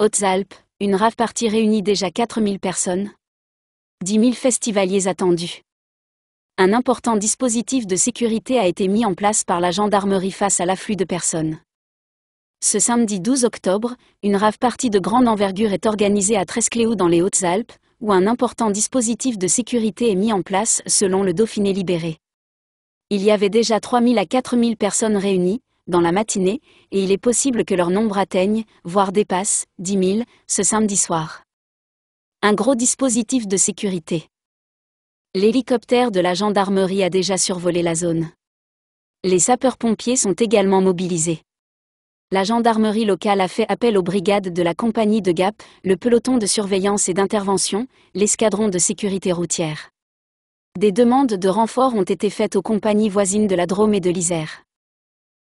Hautes-Alpes, une rave partie réunit déjà 4000 personnes. 10 000 festivaliers attendus. Un important dispositif de sécurité a été mis en place par la gendarmerie face à l'afflux de personnes. Ce samedi 12 octobre, une rave partie de grande envergure est organisée à Trescléo dans les Hautes-Alpes, où un important dispositif de sécurité est mis en place selon le Dauphiné libéré. Il y avait déjà 3000 à 4000 personnes réunies, dans la matinée, et il est possible que leur nombre atteigne, voire dépasse, 10 000, ce samedi soir. Un gros dispositif de sécurité. L'hélicoptère de la gendarmerie a déjà survolé la zone. Les sapeurs-pompiers sont également mobilisés. La gendarmerie locale a fait appel aux brigades de la compagnie de Gap, le peloton de surveillance et d'intervention, l'escadron de sécurité routière. Des demandes de renfort ont été faites aux compagnies voisines de la Drôme et de l'Isère.